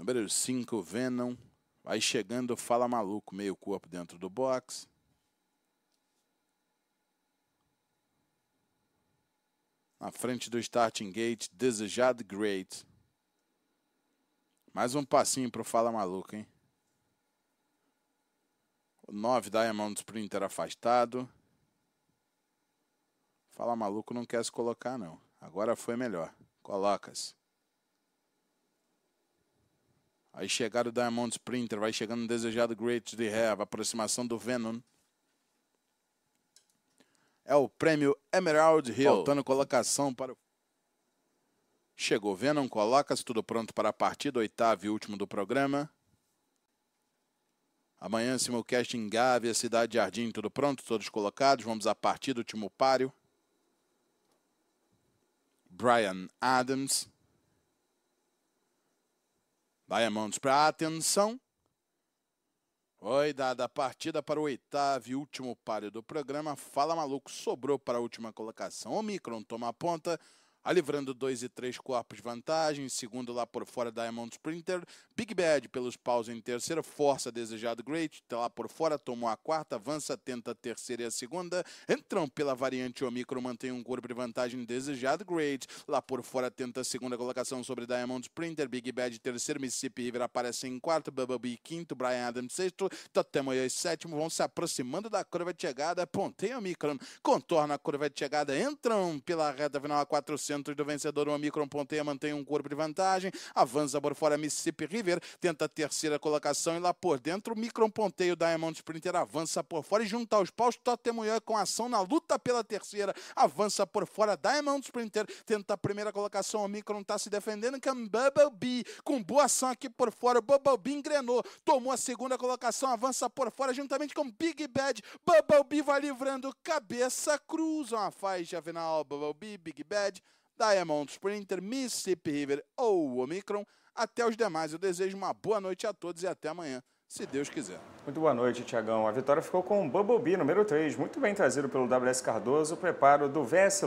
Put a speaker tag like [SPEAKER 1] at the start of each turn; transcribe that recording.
[SPEAKER 1] Número 5, Venom. Vai chegando, fala maluco, meio corpo dentro do box. Na frente do starting gate, desejado great. Mais um passinho pro fala maluco, hein? 9 Diamond Sprinter afastado. Fala maluco não quer se colocar não. Agora foi melhor. Colocas. Aí chegar o Diamond Sprinter, vai chegando o desejado Great The Have, aproximação do Venom. É o prêmio Emerald Hill, voltando colocação para o... Chegou Venom, coloca-se tudo pronto para a partida, oitavo e último do programa. Amanhã, simulcast em Gávea, Cidade Jardim, tudo pronto, todos colocados. Vamos à partida, último páreo. Brian Adams. Vai Diamonds para atenção. Oi dada a partida para o oitavo e último páreo do programa. Fala Maluco sobrou para a última colocação. Omicron toma a ponta a tá livrando 2 e 3 corpos vantagem, segundo lá por fora Diamond Sprinter, Big Bad pelos paus em terceira, força desejado Great, tá lá por fora, tomou a quarta, avança, tenta a terceira e a segunda, entram pela variante Omicron, mantém um corpo de vantagem desejado Great, lá por fora tenta a segunda colocação sobre Diamond Sprinter, Big Bad terceiro, Mississippi River aparece em quarto, Bubble Bee quinto, Brian Adams sexto, Totemoyo sétimo, vão se aproximando da curva de chegada, ponteia Omicron, contorna a curva de chegada, entram pela reta final a 400 dentro do vencedor, uma Omicron Ponteia mantém um corpo de vantagem, avança por fora Mississippi River, tenta a terceira colocação e lá por dentro, Micron Ponteio Diamond Sprinter avança por fora e junta os paus Totemo com ação na luta pela terceira, avança por fora Diamond Sprinter, tenta a primeira colocação, o Micron tá se defendendo com é Bubble B, com boa ação aqui por fora, o Bubble B engrenou, tomou a segunda colocação, avança por fora juntamente com Big Bad, Bubble B vai livrando cabeça, cruza uma faixa final, Bubble B, Big Bad, Diamond Sprinter, Mississippi River ou Omicron. Até os demais, eu desejo uma boa noite a todos e até amanhã, se Deus quiser. Muito boa noite, Tiagão. A vitória ficou com o Bubble Bee, número 3, muito bem trazido pelo WS Cardoso, o preparo do VS